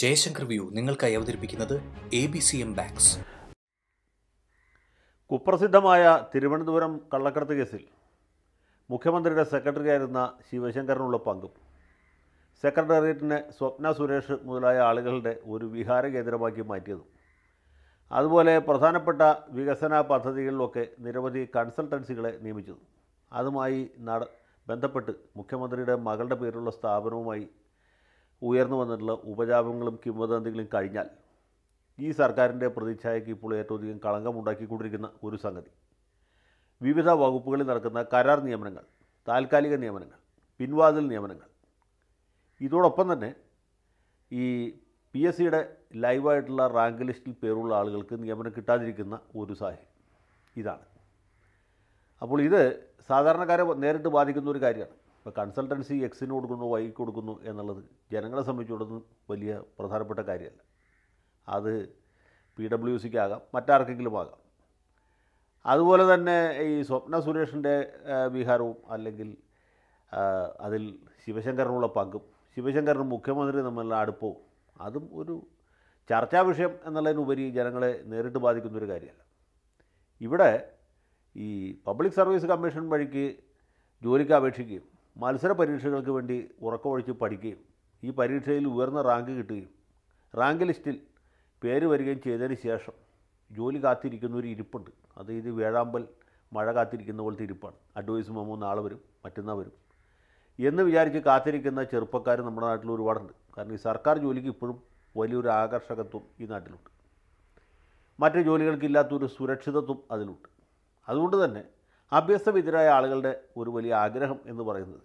Jaishankar view നിങ്ങൾക്കായി അവതരിപ്പിക്കുന്നത് A B C M banks കുപ്രസിദ്ധമായ തിരുവനന്തപുരം കള്ളക്കടത്ത് കേസിൽ മുഖ്യമന്ത്രിയുടെ ആയിരുന്ന ശിവശങ്കറിനുള്ള പങ്കും സെക്രട്ടേറിയറ്റിനെ സ്വപ്ന സുരേഷ് മുതലായ ആളുകളുടെ ഒരു വിഹാര കേന്ദ്രമാക്കി മാറ്റിയതും അതുപോലെ പ്രധാനപ്പെട്ട വികസന പദ്ധതികളിലൊക്കെ നിരവധി കൺസൾട്ടൻസികളെ നിയമിച്ചതും അതുമായി ബന്ധപ്പെട്ട് മുഖ്യമന്ത്രിയുടെ മകളുടെ പേരിലുള്ള സ്ഥാപനവുമായി ഉയർന്നു വന്നിട്ടുള്ള ഉപജാപങ്ങളും കിംവദന്തികളും കഴിഞ്ഞാൽ ഈ സർക്കാരിൻ്റെ പ്രതിച്ഛായയ്ക്ക് ഇപ്പോൾ ഏറ്റവും അധികം കളങ്കമുണ്ടാക്കിക്കൊണ്ടിരിക്കുന്ന ഒരു സംഗതി വിവിധ വകുപ്പുകളിൽ നടക്കുന്ന കരാർ നിയമനങ്ങൾ താൽക്കാലിക നിയമനങ്ങൾ പിൻവാതിൽ നിയമനങ്ങൾ ഇതോടൊപ്പം തന്നെ ഈ പി എസ് സിയുടെ ലൈവായിട്ടുള്ള റാങ്ക് ലിസ്റ്റിൽ പേരുള്ള ആളുകൾക്ക് നിയമനം കിട്ടാതിരിക്കുന്ന ഒരു സാഹചര്യം ഇതാണ് അപ്പോൾ ഇത് സാധാരണക്കാരെ നേരിട്ട് ബാധിക്കുന്ന ഒരു കാര്യമാണ് ഇപ്പോൾ കൺസൾട്ടൻസി എക്സിന് കൊടുക്കുന്നു വൈക്ക് കൊടുക്കുന്നു എന്നുള്ളത് ജനങ്ങളെ സംബന്ധിച്ചിടത്തോളം വലിയ പ്രധാനപ്പെട്ട കാര്യമല്ല അത് പി ഡബ്ല്യു സിക്കാകാം മറ്റാർക്കെങ്കിലും ആകാം അതുപോലെ തന്നെ ഈ സ്വപ്ന സുരേഷിൻ്റെ വിഹാരവും അല്ലെങ്കിൽ അതിൽ ശിവശങ്കറിനുള്ള പങ്കും ശിവശങ്കറിനും മുഖ്യമന്ത്രി തമ്മിലുള്ള അടുപ്പവും അതും ഒരു ചർച്ചാ വിഷയം എന്നുള്ളതിനുപരി ജനങ്ങളെ നേരിട്ട് ബാധിക്കുന്ന ഒരു കാര്യമല്ല ഇവിടെ ഈ പബ്ലിക് സർവീസ് കമ്മീഷൻ വഴിക്ക് ജോലിക്ക് അപേക്ഷിക്കുകയും മത്സര പരീക്ഷകൾക്ക് വേണ്ടി ഉറക്കമൊഴിച്ച് പഠിക്കുകയും ഈ പരീക്ഷയിൽ ഉയർന്ന റാങ്ക് കിട്ടുകയും റാങ്ക് ലിസ്റ്റിൽ പേര് വരികയും ചെയ്തതിന് ശേഷം ജോലി കാത്തിരിക്കുന്ന ഒരു ഇരിപ്പുണ്ട് അത് ഇത് വേഴാമ്പൽ മഴ കാത്തിരിക്കുന്ന പോലത്തെ ഇരിപ്പാണ് അഡ്വൈസ് മെമ്മോ നാളെ വരും മറ്റന്നാൾ വരും എന്ന് വിചാരിച്ച് കാത്തിരിക്കുന്ന ചെറുപ്പക്കാർ നമ്മുടെ നാട്ടിൽ ഒരുപാടുണ്ട് കാരണം ഈ സർക്കാർ ജോലിക്ക് ഇപ്പോഴും വലിയൊരു ആകർഷകത്വം ഈ നാട്ടിലുണ്ട് മറ്റ് ജോലികൾക്കില്ലാത്തൊരു സുരക്ഷിതത്വം അതിലുണ്ട് അതുകൊണ്ട് തന്നെ അഭ്യസ്തവിദ്യരായ ആളുകളുടെ ഒരു വലിയ ആഗ്രഹം എന്ന് പറയുന്നത്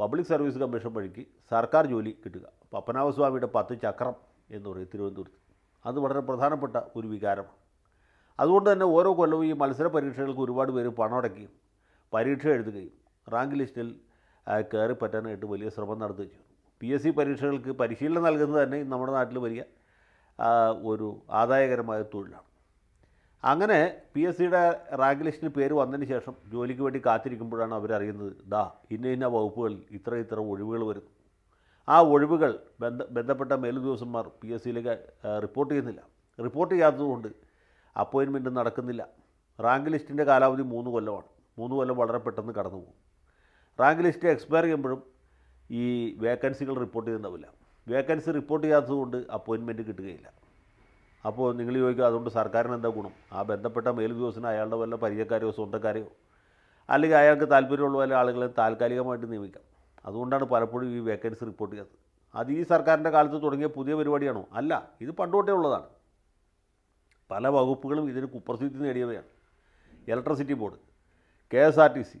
പബ്ലിക് സർവീസ് കമ്മീഷൻ വഴിക്ക് സർക്കാർ ജോലി കിട്ടുക പപ്പനാഭസ്വാമിയുടെ പത്ത് ചക്രം എന്ന് പറയും തിരുവനന്തപുരത്ത് അത് വളരെ പ്രധാനപ്പെട്ട ഒരു വികാരമാണ് അതുകൊണ്ട് തന്നെ ഓരോ കൊല്ലവും ഈ മത്സര പരീക്ഷകൾക്ക് ഒരുപാട് പേര് പണമടക്കുകയും പരീക്ഷ എഴുതുകയും റാങ്ക് ലിസ്റ്റിൽ കയറി പറ്റാനായിട്ട് വലിയ ശ്രമം നടത്തുകയും ചെയ്യും പി എസ് സി പരീക്ഷകൾക്ക് പരിശീലനം നൽകുന്നത് തന്നെ നമ്മുടെ നാട്ടിൽ വലിയ ഒരു ആദായകരമായ തൊഴിലാണ് അങ്ങനെ പി എസ് സിയുടെ റാങ്ക് ലിസ്റ്റിൽ പേര് വന്നതിന് ശേഷം ജോലിക്ക് വേണ്ടി കാത്തിരിക്കുമ്പോഴാണ് അവരറിയുന്നത് ദാ ഇന്ന ഇന്ന വകുപ്പുകളിൽ ഇത്ര ഇത്ര ഒഴിവുകൾ വരുന്നു ആ ഒഴിവുകൾ ബന്ധ ബന്ധപ്പെട്ട മേലുദ്യോഗസ്ഥന്മാർ പി എസ് സിയിലേക്ക് റിപ്പോർട്ട് ചെയ്യുന്നില്ല റിപ്പോർട്ട് ചെയ്യാത്തതുകൊണ്ട് അപ്പോയിൻമെൻ്റ് നടക്കുന്നില്ല റാങ്ക് ലിസ്റ്റിൻ്റെ കാലാവധി മൂന്ന് കൊല്ലമാണ് മൂന്ന് കൊല്ലം വളരെ പെട്ടെന്ന് കടന്നു പോകും റാങ്ക് ലിസ്റ്റ് എക്സ്പയർ ചെയ്യുമ്പോഴും ഈ വേക്കൻസികൾ റിപ്പോർട്ട് ചെയ്യുന്നുണ്ടാവില്ല വേക്കൻസി റിപ്പോർട്ട് ചെയ്യാത്തതുകൊണ്ട് അപ്പോയിൻമെൻറ്റ് കിട്ടുകയില്ല അപ്പോൾ നിങ്ങൾ ചോദിക്കുക അതുകൊണ്ട് സർക്കാരിന് എന്താ ഗുണം ആ ബന്ധപ്പെട്ട മേലുദ്യോഗസ്ഥന് അയാളുടെ വല്ല പരിചയക്കാരെയോ സ്വന്തക്കാരെയോ അല്ലെങ്കിൽ അയാൾക്ക് താല്പര്യമുള്ള വല്ല ആളുകളെ താൽക്കാലികമായിട്ട് നിയമിക്കാം അതുകൊണ്ടാണ് പലപ്പോഴും ഈ വേക്കൻസി റിപ്പോർട്ട് ചെയ്യുന്നത് അത് ഈ സർക്കാരിൻ്റെ കാലത്ത് തുടങ്ങിയ പുതിയ പരിപാടിയാണോ അല്ല ഇത് പണ്ടുകൊട്ടേ ഉള്ളതാണ് പല വകുപ്പുകളും ഇതിന് കുപ്രസിദ്ധി നേടിയവയാണ് electricity board K S R T C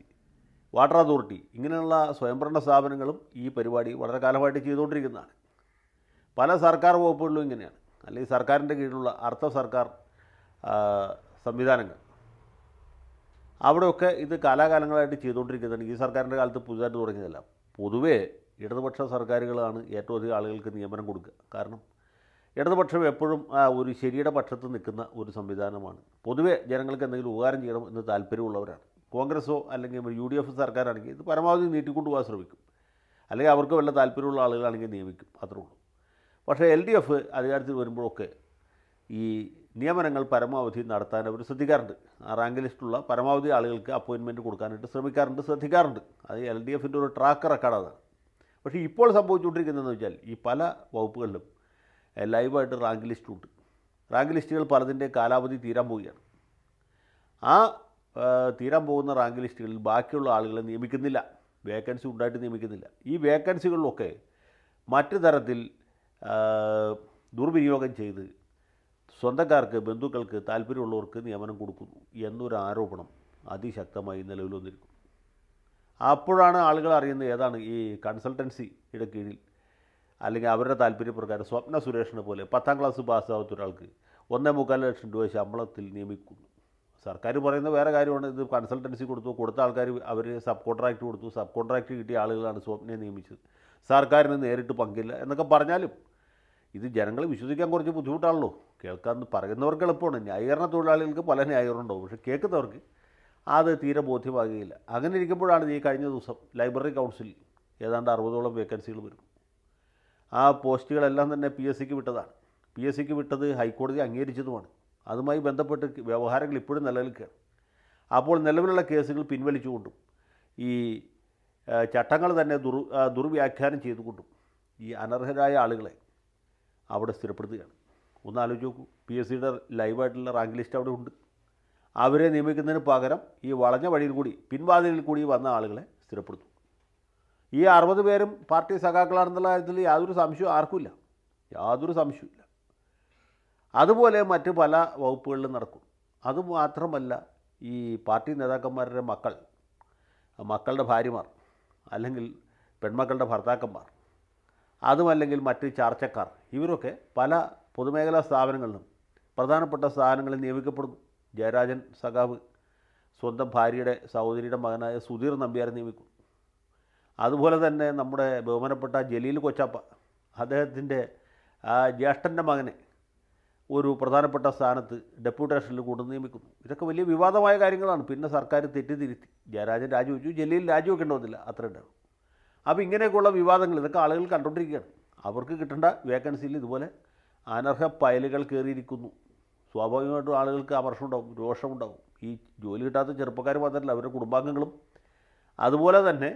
water authority ഇങ്ങനെയുള്ള സ്വയംഭരണ സ്ഥാപനങ്ങളും ഈ പരിപാടി വളരെ കാലമായിട്ട് ചെയ്തുകൊണ്ടിരിക്കുന്നതാണ് പല സർക്കാർ വകുപ്പുകളിലും ഇങ്ങനെയാണ് അല്ലെങ്കിൽ സർക്കാരിൻ്റെ കീഴിലുള്ള അർത്ഥ സർക്കാർ സംവിധാനങ്ങൾ അവിടെയൊക്കെ ഇത് കാലാകാലങ്ങളായിട്ട് ചെയ്തുകൊണ്ടിരിക്കുന്നതാണ് ഈ സർക്കാരിൻ്റെ കാലത്ത് പുതുതായിട്ട് തുടങ്ങിയതല്ല പൊതുവേ ഇടതുപക്ഷ സർക്കാരുകളാണ് ഏറ്റവും അധികം ആളുകൾക്ക് നിയമനം കൊടുക്കുക കാരണം ഇടതുപക്ഷം എപ്പോഴും ഒരു ശരിയുടെ പക്ഷത്ത് നിൽക്കുന്ന ഒരു സംവിധാനമാണ് പൊതുവേ ജനങ്ങൾക്ക് എന്തെങ്കിലും ഉപകാരം ചെയ്യണം എന്ന് താല്പര്യമുള്ളവരാണ് കോൺഗ്രസ്സോ അല്ലെങ്കിൽ യു ഡി എഫ് സർക്കാരാണെങ്കിൽ ഇത് പരമാവധി നീട്ടിക്കൊണ്ടുപോകാൻ ശ്രമിക്കും അല്ലെങ്കിൽ അവർക്ക് വല്ല താല്പര്യമുള്ള ആളുകളാണെങ്കിൽ നിയമിക്കും അത്രേ ഉള്ളൂ പക്ഷേ എൽ ഡി എഫ് അധികാരത്തിൽ വരുമ്പോഴൊക്കെ ഈ നിയമനങ്ങൾ പരമാവധി നടത്താൻ അവർ ശ്രദ്ധിക്കാറുണ്ട് ആ റാങ്ക് ലിസ്റ്റുള്ള പരമാവധി ആളുകൾക്ക് അപ്പോയിൻമെൻറ്റ് കൊടുക്കാനായിട്ട് ശ്രമിക്കാറുണ്ട് ശ്രദ്ധിക്കാറുണ്ട് അത് എൽ ഡി എഫിൻ്റെ ഒരു ട്രാക്ക് റെക്കോർഡാണ് പക്ഷേ ഇപ്പോൾ സംഭവിച്ചുകൊണ്ടിരിക്കുന്നതെന്ന് വെച്ചാൽ ഈ പല വകുപ്പുകളിലും ലൈവായിട്ട് റാങ്ക് ലിസ്റ്റുണ്ട് റാങ്ക് ലിസ്റ്റുകൾ പലതിൻ്റെ കാലാവധി തീരാൻ പോവുകയാണ് ആ തീരാൻ പോകുന്ന റാങ്ക് ലിസ്റ്റുകളിൽ ബാക്കിയുള്ള ആളുകളെ നിയമിക്കുന്നില്ല വേക്കൻസി ഉണ്ടായിട്ട് നിയമിക്കുന്നില്ല ഈ വേക്കൻസികളിലൊക്കെ മറ്റു തരത്തിൽ ദുർവിനിയോഗം ചെയ്ത് സ്വന്തക്കാർക്ക് ബന്ധുക്കൾക്ക് താല്പര്യമുള്ളവർക്ക് നിയമനം കൊടുക്കുന്നു എന്നൊരു ആരോപണം അതിശക്തമായി നിലവിൽ വന്നിരിക്കുന്നു അപ്പോഴാണ് ആളുകൾ അറിയുന്നത് ഏതാണ് ഈ കൺസൾട്ടൻസിയുടെ കീഴിൽ അല്ലെങ്കിൽ അവരുടെ താല്പര്യപ്രകാരം സ്വപ്ന സുരേഷിനെ പോലെ പത്താം ക്ലാസ് പാസ്സാവാത്ത ഒരാൾക്ക് ഒന്നേ മുക്കാൽ ലക്ഷം രൂപ ശമ്പളത്തിൽ നിയമിക്കുന്നു സർക്കാർ പറയുന്ന വേറെ കാര്യമാണ് ഇത് കൺസൾട്ടൻസി കൊടുത്തു കൊടുത്ത ആൾക്കാർ അവർ സബ് കോൺട്രാക്ട് കൊടുത്തു സബ് കോൺട്രാക്റ്റ് കിട്ടിയ ആളുകളാണ് സ്വപ്നയെ നിയമിച്ചത് സർക്കാരിന് നേരിട്ട് പങ്കില്ല എന്നൊക്കെ പറഞ്ഞാലും ഇത് ജനങ്ങൾ വിശ്വസിക്കാൻ കുറച്ച് ബുദ്ധിമുട്ടാണല്ലോ കേൾക്കാൻ പറയുന്നവർക്ക് എളുപ്പമാണ് ന്യായീകരണ തൊഴിലാളികൾക്ക് പല ന്യായീകരണം ഉണ്ടാവും പക്ഷേ കേൾക്കുന്നവർക്ക് അത് തീരെ ബോധ്യമാകുകയില്ല അങ്ങനെ ഇരിക്കുമ്പോഴാണ് ഈ കഴിഞ്ഞ ദിവസം ലൈബ്രറി കൗൺസിൽ ഏതാണ്ട് അറുപതോളം വേക്കൻസികൾ വരും ആ പോസ്റ്റുകളെല്ലാം തന്നെ പി എസ് സിക്ക് വിട്ടതാണ് പി എസ് സിക്ക് വിട്ടത് ഹൈക്കോടതി അംഗീകരിച്ചതുമാണ് അതുമായി ബന്ധപ്പെട്ട് വ്യവഹാരങ്ങൾ ഇപ്പോഴും നിലനിൽക്കുകയാണ് അപ്പോൾ നിലവിലുള്ള കേസുകൾ പിൻവലിച്ചുകൊണ്ടും ഈ ചട്ടങ്ങൾ തന്നെ ദുർ ദുർവ്യാഖ്യാനം ചെയ്തുകൊണ്ടും ഈ അനർഹരായ ആളുകളെ അവിടെ സ്ഥിരപ്പെടുത്തുകയാണ് ഒന്ന് ആലോചിച്ച് നോക്കൂ പി എസ് സിയുടെ ലൈവായിട്ടുള്ള റാങ്ക് ലിസ്റ്റ് അവിടെ ഉണ്ട് അവരെ നിയമിക്കുന്നതിന് പകരം ഈ വളഞ്ഞ വഴിയിൽ കൂടി പിൻവാതിലിൽ കൂടി വന്ന ആളുകളെ സ്ഥിരപ്പെടുത്തും ഈ അറുപത് പേരും പാർട്ടി സഖാക്കളാണെന്നുള്ള കാര്യത്തിൽ യാതൊരു സംശയവും ആർക്കുമില്ല യാതൊരു സംശയമില്ല അതുപോലെ മറ്റ് പല വകുപ്പുകളിലും നടക്കും അതുമാത്രമല്ല ഈ പാർട്ടി നേതാക്കന്മാരുടെ മക്കൾ മക്കളുടെ ഭാര്യമാർ അല്ലെങ്കിൽ പെൺമക്കളുടെ ഭർത്താക്കന്മാർ അതുമല്ലെങ്കിൽ മറ്റ് ചാർച്ചക്കാർ ഇവരൊക്കെ പല പൊതുമേഖലാ സ്ഥാപനങ്ങളിലും പ്രധാനപ്പെട്ട സ്ഥാപനങ്ങളിൽ നിയമിക്കപ്പെടുന്നു ജയരാജൻ സഖാവ് സ്വന്തം ഭാര്യയുടെ സഹോദരിയുടെ മകനായ സുധീർ നമ്പ്യാരെ നിയമിക്കും അതുപോലെ തന്നെ നമ്മുടെ ബഹുമാനപ്പെട്ട ജലീൽ കൊച്ചാപ്പ അദ്ദേഹത്തിൻ്റെ ജ്യേഷ്ഠൻ്റെ മകനെ ഒരു പ്രധാനപ്പെട്ട സ്ഥാനത്ത് ഡെപ്യൂട്ടേഷനിൽ കൂടെ നിയമിക്കുന്നു ഇതൊക്കെ വലിയ വിവാദമായ കാര്യങ്ങളാണ് പിന്നെ സർക്കാർ തെറ്റിതിരുത്തി ജയരാജൻ രാജിവെച്ചു ജലീൽ രാജിവെക്കേണ്ടി വന്നില്ല ഉണ്ടാവും അപ്പോൾ ഇങ്ങനെയൊക്കെയുള്ള വിവാദങ്ങൾ ഇതൊക്കെ ആളുകൾ കണ്ടുകൊണ്ടിരിക്കുകയാണ് അവർക്ക് കിട്ടേണ്ട വേക്കൻസിയിൽ ഇതുപോലെ അനർഹ ഫയലുകൾ കയറിയിരിക്കുന്നു സ്വാഭാവികമായിട്ടും ആളുകൾക്ക് അമർഷമുണ്ടാവും രോഷമുണ്ടാവും ഈ ജോലി കിട്ടാത്ത ചെറുപ്പക്കാർ മാത്രമല്ല അവരുടെ കുടുംബാംഗങ്ങളും അതുപോലെ തന്നെ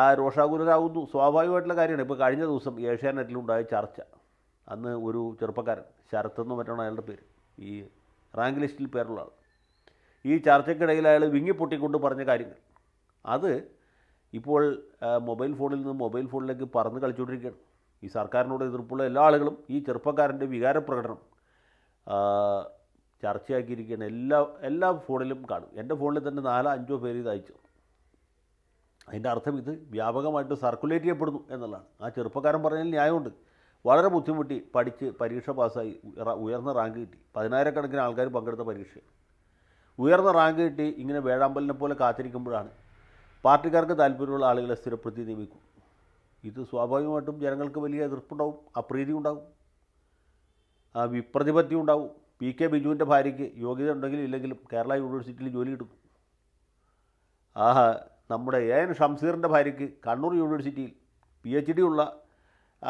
ആ രോഷാകുലരാകുന്നു സ്വാഭാവികമായിട്ടുള്ള കാര്യമാണ് ഇപ്പോൾ കഴിഞ്ഞ ദിവസം ഏഷ്യാനെറ്റിലുണ്ടായ ചർച്ച അന്ന് ഒരു ചെറുപ്പക്കാരൻ ശരത്ത് എന്ന് മറ്റാണ് അയാളുടെ പേര് ഈ റാങ്ക് ലിസ്റ്റിൽ പേരുള്ള ആൾ ഈ ചർച്ചയ്ക്കിടയിൽ അയാൾ വിങ്ങിപ്പൊട്ടിക്കൊണ്ട് പറഞ്ഞ കാര്യങ്ങൾ അത് ഇപ്പോൾ മൊബൈൽ ഫോണിൽ നിന്ന് മൊബൈൽ ഫോണിലേക്ക് പറന്ന് കളിച്ചുകൊണ്ടിരിക്കുകയാണ് ഈ സർക്കാരിനോട് എതിർപ്പുള്ള എല്ലാ ആളുകളും ഈ ചെറുപ്പക്കാരൻ്റെ പ്രകടനം ചർച്ചയാക്കിയിരിക്കുകയാണ് എല്ലാ എല്ലാ ഫോണിലും കാണും എൻ്റെ ഫോണിൽ തന്നെ നാലോ അഞ്ചോ പേര് ഇത് അയച്ചു അതിൻ്റെ അർത്ഥം ഇത് വ്യാപകമായിട്ട് സർക്കുലേറ്റ് ചെയ്യപ്പെടുന്നു എന്നുള്ളതാണ് ആ ചെറുപ്പക്കാരൻ പറഞ്ഞതിൽ ന്യായമുണ്ട് വളരെ ബുദ്ധിമുട്ടി പഠിച്ച് പരീക്ഷ പാസ്സായി ഉയർന്ന റാങ്ക് കിട്ടി പതിനായിരക്കണക്കിന് ആൾക്കാർ പങ്കെടുത്ത പരീക്ഷ ഉയർന്ന റാങ്ക് കിട്ടി ഇങ്ങനെ വേഴാമ്പലിനെ പോലെ കാത്തിരിക്കുമ്പോഴാണ് പാർട്ടിക്കാർക്ക് താല്പര്യമുള്ള ആളുകളെ സ്ഥിരപ്പെടുത്തി നിയമിക്കും ഇത് സ്വാഭാവികമായിട്ടും ജനങ്ങൾക്ക് വലിയ എതിർപ്പുണ്ടാവും അപ്രീതി ഉണ്ടാവും വിപ്രതിപത്തി ഉണ്ടാവും പി കെ ബിജുവിൻ്റെ ഭാര്യയ്ക്ക് യോഗ്യത ഉണ്ടെങ്കിലും ഇല്ലെങ്കിലും കേരള യൂണിവേഴ്സിറ്റിയിൽ ജോലി കിട്ടും ആഹാ നമ്മുടെ എ എൻ ഷംസീറിൻ്റെ ഭാര്യയ്ക്ക് കണ്ണൂർ യൂണിവേഴ്സിറ്റിയിൽ പി എച്ച് ഡി ഉള്ള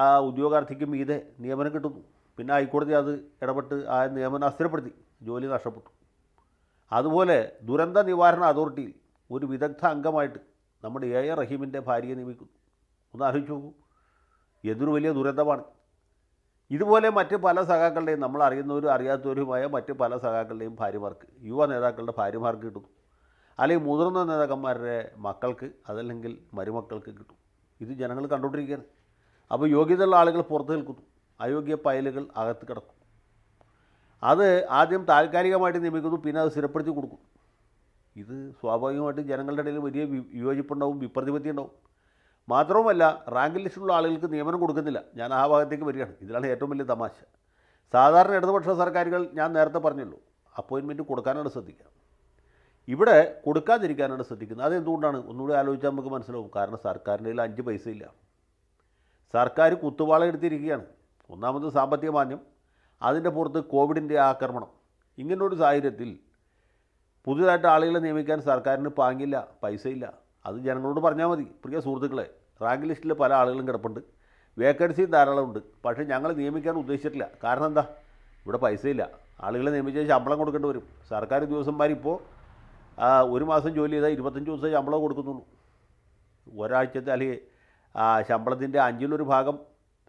ആ ഉദ്യോഗാർത്ഥിക്കും ഇത് നിയമനം കിട്ടുന്നു പിന്നെ ഹൈക്കോടതി അത് ഇടപെട്ട് ആ നിയമനം അസ്ഥിരപ്പെടുത്തി ജോലി നഷ്ടപ്പെട്ടു അതുപോലെ ദുരന്ത നിവാരണ അതോറിറ്റിയിൽ ഒരു വിദഗ്ധ അംഗമായിട്ട് നമ്മുടെ എ എ റഹീമിൻ്റെ ഭാര്യയെ നിയമിക്കുന്നു ഒന്ന് ആലോചിച്ച് നോക്കൂ എന്തൊരു വലിയ ദുരന്തമാണ് ഇതുപോലെ മറ്റ് പല സഖാക്കളുടെയും നമ്മൾ അറിയുന്നവരും അറിയാത്തവരുമായ മറ്റ് പല സഖാക്കളുടെയും ഭാര്യമാർക്ക് യുവ നേതാക്കളുടെ ഭാര്യമാർക്ക് കിട്ടുന്നു അല്ലെങ്കിൽ മുതിർന്ന നേതാക്കന്മാരുടെ മക്കൾക്ക് അതല്ലെങ്കിൽ മരുമക്കൾക്ക് കിട്ടും ഇത് ജനങ്ങൾ കണ്ടുകൊണ്ടിരിക്കുകയാണ് അപ്പോൾ യോഗ്യതയുള്ള ആളുകൾ പുറത്ത് നിൽക്കുന്നു അയോഗ്യ പൈലുകൾ അകത്ത് കിടക്കും അത് ആദ്യം താൽക്കാലികമായിട്ട് നിയമിക്കുന്നു പിന്നെ അത് സ്ഥിരപ്പെടുത്തി കൊടുക്കും ഇത് സ്വാഭാവികമായിട്ടും ജനങ്ങളുടെ ഇടയിൽ വലിയ വിയോജിപ്പുണ്ടാവും വിപ്രതിപത്തി ഉണ്ടാവും മാത്രവുമല്ല റാങ്ക് ലിസ്റ്റിലുള്ള ആളുകൾക്ക് നിയമനം കൊടുക്കുന്നില്ല ഞാൻ ആ ഭാഗത്തേക്ക് വരികയാണ് ഇതിലാണ് ഏറ്റവും വലിയ തമാശ സാധാരണ ഇടതുപക്ഷ സർക്കാരുകൾ ഞാൻ നേരത്തെ പറഞ്ഞല്ലോ അപ്പോയിൻമെൻറ്റ് കൊടുക്കാനാണ് ശ്രദ്ധിക്കുക ഇവിടെ കൊടുക്കാതിരിക്കാനാണ് ശ്രദ്ധിക്കുന്നത് അതെന്തുകൊണ്ടാണ് ഒന്നുകൂടി ആലോചിച്ചാൽ നമുക്ക് മനസ്സിലാവും കാരണം സർക്കാരിൻ്റെ കയ്യിൽ അഞ്ച് പൈസയില്ല സർക്കാർ കുത്തുവാള എടുത്തിരിക്കുകയാണ് ഒന്നാമത് സാമ്പത്തിക മാന്യം അതിൻ്റെ പുറത്ത് കോവിഡിൻ്റെ ആക്രമണം ഇങ്ങനൊരു സാഹചര്യത്തിൽ പുതിയതായിട്ട് ആളുകളെ നിയമിക്കാൻ സർക്കാരിന് പാങ്ങില്ല പൈസയില്ല അത് ജനങ്ങളോട് പറഞ്ഞാൽ മതി പ്രിയ സുഹൃത്തുക്കളെ റാങ്ക് ലിസ്റ്റിൽ പല ആളുകളും കിടപ്പുണ്ട് വേക്കൻസിയും ധാരാളമുണ്ട് പക്ഷേ ഞങ്ങൾ നിയമിക്കാൻ ഉദ്ദേശിച്ചിട്ടില്ല കാരണം എന്താ ഇവിടെ പൈസയില്ല ആളുകളെ നിയമിച്ചാൽ ശമ്പളം കൊടുക്കേണ്ടി വരും സർക്കാർ ഉദ്യോഗസ്ഥന്മാരിപ്പോൾ ഒരു മാസം ജോലി ചെയ്താൽ ഇരുപത്തഞ്ച് ദിവസം ശമ്പളം കൊടുക്കുന്നുള്ളൂ ഒരാഴ്ചത്തെ അല്ലെങ്കിൽ ശമ്പളത്തിൻ്റെ അഞ്ചിലൊരു ഭാഗം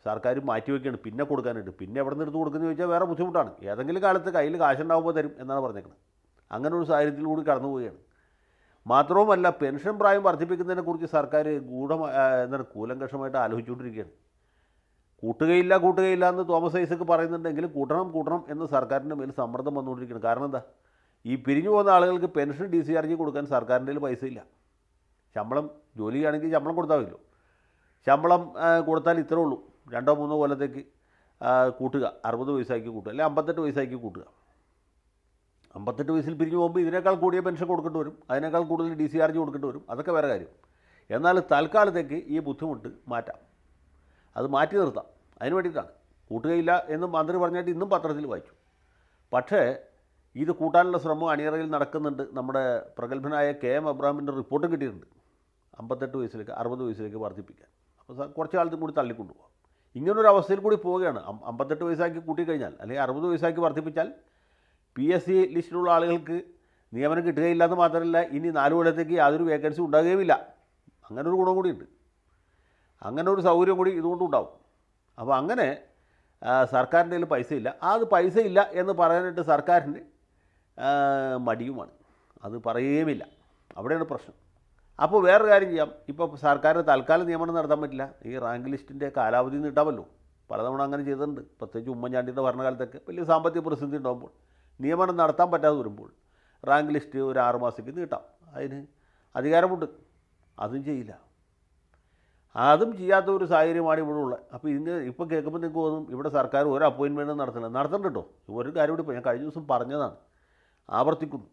സർക്കാർ മാറ്റിവെക്കുകയാണ് പിന്നെ കൊടുക്കാനുണ്ട് പിന്നെ എവിടെ നിന്ന് എടുത്ത് കൊടുക്കുന്നത് ചോദിച്ചാൽ വേറെ ബുദ്ധിമുട്ടാണ് ഏതെങ്കിലും കാലത്ത് കയ്യിൽ കാശുണ്ടാകുമ്പോൾ തരും എന്നാണ് പറഞ്ഞേക്കുന്നത് അങ്ങനെ ഒരു സാഹചര്യത്തിൽ കൂടി കടന്നു പോവുകയാണ് മാത്രവുമല്ല പെൻഷൻ പ്രായം വർദ്ധിപ്പിക്കുന്നതിനെക്കുറിച്ച് സർക്കാർ ഗൂഢ എന്താണ് കൂലങ്കഷമായിട്ട് ആലോചിച്ചുകൊണ്ടിരിക്കുകയാണ് കൂട്ടുകയില്ല കൂട്ടുകയില്ല എന്ന് തോമസ് ഐസക്ക് പറയുന്നുണ്ടെങ്കിലും കൂട്ടണം കൂട്ടണം എന്ന് സർക്കാരിൻ്റെ മേൽ സമ്മർദ്ദം വന്നുകൊണ്ടിരിക്കുകയാണ് കാരണം എന്താ ഈ പിരിഞ്ഞു പോകുന്ന ആളുകൾക്ക് pension D C R G കൊടുക്കാൻ സർക്കാരിൻ്റെ പൈസ ഇല്ല ശമ്പളം ജോലിയാണെങ്കിൽ ശമ്പളം കൊടുത്താൽ ശമ്പളം കൊടുത്താൽ ഇത്രേ ഉള്ളൂ രണ്ടോ മൂന്നോ കൊല്ലത്തേക്ക് കൂട്ടുക അറുപത് വയസ്സാക്കി കൂട്ടുക അല്ലെങ്കിൽ അമ്പത്തെട്ട് വയസ്സാക്കി കൂട്ടുക അമ്പത്തെട്ട് വയസ്സിൽ പിരിഞ്ഞു പോകുമ്പോൾ ഇതിനേക്കാൾ കൂടിയ പെൻഷൻ കൊടുക്കേണ്ടി വരും അതിനേക്കാൾ കൂടുതൽ ഡി സി ജി കൊടുക്കേണ്ടി വരും അതൊക്കെ വേറെ കാര്യം എന്നാൽ തൽക്കാലത്തേക്ക് ഈ ബുദ്ധിമുട്ട് മാറ്റാം അത് മാറ്റി നിർത്താം അതിന് വേണ്ടിയിട്ടാണ് കൂട്ടുകയില്ല എന്ന് മന്ത്രി പറഞ്ഞിട്ട് ഇന്നും പത്രത്തിൽ വായിച്ചു പക്ഷേ ഇത് കൂട്ടാനുള്ള ശ്രമം അണിയറയിൽ നടക്കുന്നുണ്ട് നമ്മുടെ പ്രഗത്ഭനായ കെ എം അബ്രാഹിമിൻ്റെ റിപ്പോർട്ടും കിട്ടിയിട്ടുണ്ട് അമ്പത്തെട്ട് വയസ്സിലേക്ക് അറുപത് വയസ്സിലേക്ക് വർദ്ധിപ്പിക്കാൻ കുറച്ച് കാലത്തും കൂടി തള്ളിക്കൊണ്ടുപോകാം ഇങ്ങനൊരു അവസ്ഥയിൽ കൂടി പോവുകയാണ് അമ്പത്തെട്ട് വയസ്സാക്കി കൂട്ടിക്കഴിഞ്ഞാൽ അല്ലെങ്കിൽ അറുപത് വയസ്സാക്കി വർദ്ധിപ്പിച്ചാൽ പി എസ് സി ലിസ്റ്റിലുള്ള ആളുകൾക്ക് നിയമനം കിട്ടുകയില്ല എന്ന് മാത്രമല്ല ഇനി നാല് കൊല്ലത്തേക്ക് യാതൊരു വേക്കൻസി ഉണ്ടാകുകയുമില്ല അങ്ങനെ ഒരു ഗുണം കൂടിയുണ്ട് അങ്ങനെ ഒരു സൗകര്യം കൂടി ഉണ്ടാവും അപ്പോൾ അങ്ങനെ സർക്കാരിൻ്റെ കയ്യിൽ പൈസയില്ല അത് പൈസയില്ല എന്ന് പറയാനായിട്ട് സർക്കാരിന് മടിയുമാണ് അത് പറയുകയുമില്ല അവിടെയാണ് പ്രശ്നം അപ്പോൾ വേറൊരു കാര്യം ചെയ്യാം ഇപ്പോൾ സർക്കാരിന് തൽക്കാല നിയമനം നടത്താൻ പറ്റില്ല ഈ റാങ്ക് ലിസ്റ്റിൻ്റെ കാലാവധി നീട്ടാമല്ലോ പലതവണ അങ്ങനെ ചെയ്തിട്ടുണ്ട് പ്രത്യേകിച്ച് ഉമ്മൻചാണ്ടിയുടെ ഭരണകാലത്തൊക്കെ വലിയ സാമ്പത്തിക പ്രതിസന്ധി ഉണ്ടാകുമ്പോൾ നിയമനം നടത്താൻ പറ്റാതെ വരുമ്പോൾ റാങ്ക് ലിസ്റ്റ് ഒരു ആറുമാസത്തേക്ക് നീട്ടാം അതിന് അധികാരമുണ്ട് അതും ചെയ്യില്ല അതും ചെയ്യാത്ത ഒരു സാഹചര്യമാണ് ഇവിടെ ഉള്ളത് അപ്പോൾ ഇതിന് ഇപ്പോൾ കേൾക്കുമ്പോൾ നിങ്ങൾക്ക് തോന്നും ഇവിടെ സർക്കാർ ഒരു അപ്പോയിൻമെൻറ്റും നടത്തില്ല നടത്തണ്ട കേട്ടോ ഒരു കാര്യം കൂടി ഞാൻ കഴിഞ്ഞ ദിവസം പറഞ്ഞതാണ് ആവർത്തിക്കുന്നു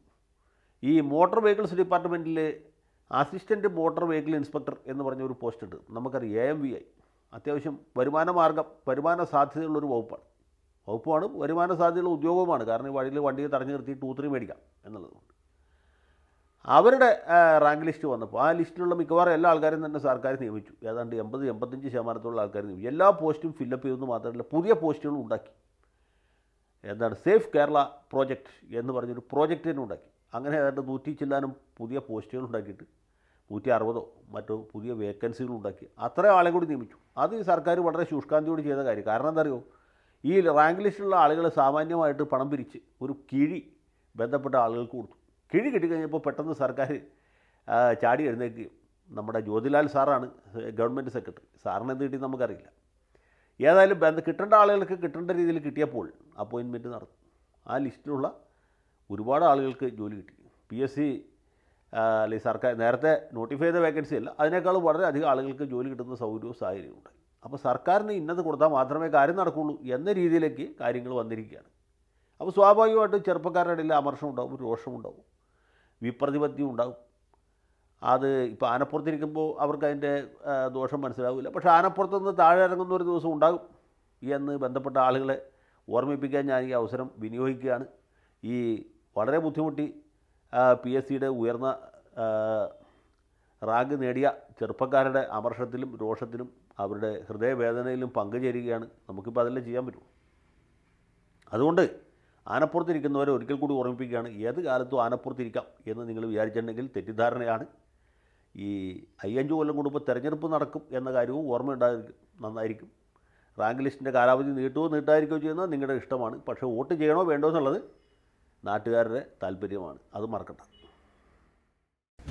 ഈ മോട്ടോർ വെഹിക്കിൾസ് ഡിപ്പാർട്ട്മെൻറ്റിൽ അസിസ്റ്റൻറ്റ് മോട്ടോർ വെഹിക്കിൾ ഇൻസ്പെക്ടർ എന്ന് പറഞ്ഞ ഒരു പോസ്റ്റ് ഉണ്ട് നമുക്കറിയാം എ എം വി ഐ അത്യാവശ്യം വരുമാന മാർഗം വരുമാന സാധ്യതയുള്ളൊരു വകുപ്പാണ് വകുപ്പാണ് വരുമാന സാധ്യതയുള്ള ഉദ്യോഗവുമാണ് കാരണം ഈ വഴിയിൽ വണ്ടിയെ തടഞ്ഞു നിർത്തി ത്രീ മേടിക്കാം എന്നുള്ളതുകൊണ്ട് അവരുടെ റാങ്ക് ലിസ്റ്റ് വന്നപ്പോൾ ആ ലിസ്റ്റിലുള്ള മിക്കവാറും എല്ലാ ആൾക്കാരും തന്നെ സർക്കാർ നിയമിച്ചു ഏതാണ്ട് എൺപത് എൺപത്തഞ്ച് ശതമാനത്തോളം ആൾക്കാർ നിയമിച്ചു എല്ലാ പോസ്റ്റും ഫില്ലപ്പ് ചെയ്തെന്ന് മാത്രമല്ല പുതിയ പോസ്റ്റുകളും ഉണ്ടാക്കി എന്താണ് സേഫ് കേരള പ്രോജക്റ്റ് എന്ന് പറഞ്ഞൊരു പ്രോജക്റ്റ് തന്നെ ഉണ്ടാക്കി അങ്ങനെ ഏതാണ്ട് നൂറ്റി ചില്ലാനും പുതിയ പോസ്റ്റുകൾ ഉണ്ടാക്കിയിട്ട് നൂറ്റി അറുപതോ മറ്റോ പുതിയ വേക്കൻസികൾ ഉണ്ടാക്കി അത്ര ആളെ കൂടി നിയമിച്ചു അത് ഈ സർക്കാർ വളരെ ശുഷ്കാന്തിയോട് ചെയ്ത കാര്യം കാരണം എന്തറിയോ ഈ റാങ്ക് ലിസ്റ്റിലുള്ള ആളുകൾ സാമാന്യമായിട്ട് പണം പിരിച്ച് ഒരു കിഴി ബന്ധപ്പെട്ട ആളുകൾക്ക് കൊടുത്തു കിഴി കിട്ടിക്കഴിഞ്ഞപ്പോൾ പെട്ടെന്ന് സർക്കാർ ചാടി എഴുന്നേൽക്കുകയും നമ്മുടെ ജ്യോതിലാൽ സാറാണ് ഗവൺമെൻറ് സെക്രട്ടറി സാറിന് എന്ത് കിട്ടി നമുക്കറിയില്ല ഏതായാലും ബന്ധ കിട്ടേണ്ട ആളുകൾക്ക് കിട്ടേണ്ട രീതിയിൽ കിട്ടിയപ്പോൾ അപ്പോയിൻമെൻറ്റ് നടന്നു ആ ലിസ്റ്റിലുള്ള ഒരുപാട് ആളുകൾക്ക് ജോലി കിട്ടി പി എസ് സി അല്ലെങ്കിൽ സർക്കാർ നേരത്തെ നോട്ടിഫൈ ചെയ്ത വേക്കൻസി അല്ല അതിനേക്കാളും വളരെയധികം ആളുകൾക്ക് ജോലി കിട്ടുന്ന സൗകര്യവും സാഹചര്യമുണ്ട് അപ്പോൾ സർക്കാരിന് ഇന്നത് കൊടുത്താൽ മാത്രമേ കാര്യം നടക്കുകയുള്ളൂ എന്ന രീതിയിലേക്ക് കാര്യങ്ങൾ വന്നിരിക്കുകയാണ് അപ്പോൾ സ്വാഭാവികമായിട്ടും ചെറുപ്പക്കാരുടെ ഇടയിൽ അമർഷം ഉണ്ടാവും രോഷമുണ്ടാവും വിപ്രതിപത്തി ഉണ്ടാവും അത് ഇപ്പോൾ ആനപ്പുറത്തിരിക്കുമ്പോൾ അവർക്ക് അതിൻ്റെ ദോഷം മനസ്സിലാവില്ല പക്ഷേ ആനപ്പുറത്ത് നിന്ന് താഴെ ഇറങ്ങുന്ന ഒരു ദിവസം ഉണ്ടാകും എന്ന് ബന്ധപ്പെട്ട ആളുകളെ ഓർമ്മിപ്പിക്കാൻ ഞാൻ ഈ അവസരം വിനിയോഗിക്കുകയാണ് ഈ വളരെ ബുദ്ധിമുട്ടി പി എസ് സിയുടെ ഉയർന്ന റാങ്ക് നേടിയ ചെറുപ്പക്കാരുടെ അമർഷത്തിലും രോഷത്തിലും അവരുടെ ഹൃദയവേദനയിലും പങ്കുചേരുകയാണ് നമുക്കിപ്പോൾ അതെല്ലാം ചെയ്യാൻ പറ്റും അതുകൊണ്ട് ആനപ്പുറത്തിരിക്കുന്നവരെ ഒരിക്കൽ കൂടി ഓർമ്മിപ്പിക്കുകയാണ് ഏത് കാലത്തും ആനപ്പുറത്തിരിക്കാം എന്ന് നിങ്ങൾ വിചാരിച്ചിട്ടുണ്ടെങ്കിൽ തെറ്റിദ്ധാരണയാണ് ഈ അയ്യഞ്ചു കൊല്ലം കൂടുമ്പോൾ തെരഞ്ഞെടുപ്പ് നടക്കും എന്ന കാര്യവും ഓർമ്മയുണ്ടായിരിക്കും നന്നായിരിക്കും റാങ്ക് ലിസ്റ്റിൻ്റെ കാലാവധി നീട്ടുമോ നീട്ടായിരിക്കുകയോ ചെയ്യുന്നത് നിങ്ങളുടെ ഇഷ്ടമാണ് പക്ഷേ വോട്ട് ചെയ്യണോ വേണ്ടോ എന്നുള്ളത് നാട്ടുകാരുടെ താല്പര്യമാണ് അത് മറക്കണ്ട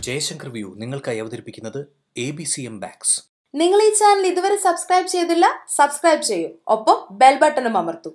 ജയശങ്കർ വ്യൂ നിങ്ങൾക്കായി അവതരിപ്പിക്കുന്നത് A B C M backs നിങ്ങൾ ഈ ചാനൽ ഇതുവരെ സബ്സ്ക്രൈബ് ചെയ്തില്ല സബ്സ്ക്രൈബ് ചെയ്യൂ ഒപ്പം ബെൽ ബട്ടണും അമർത്തൂ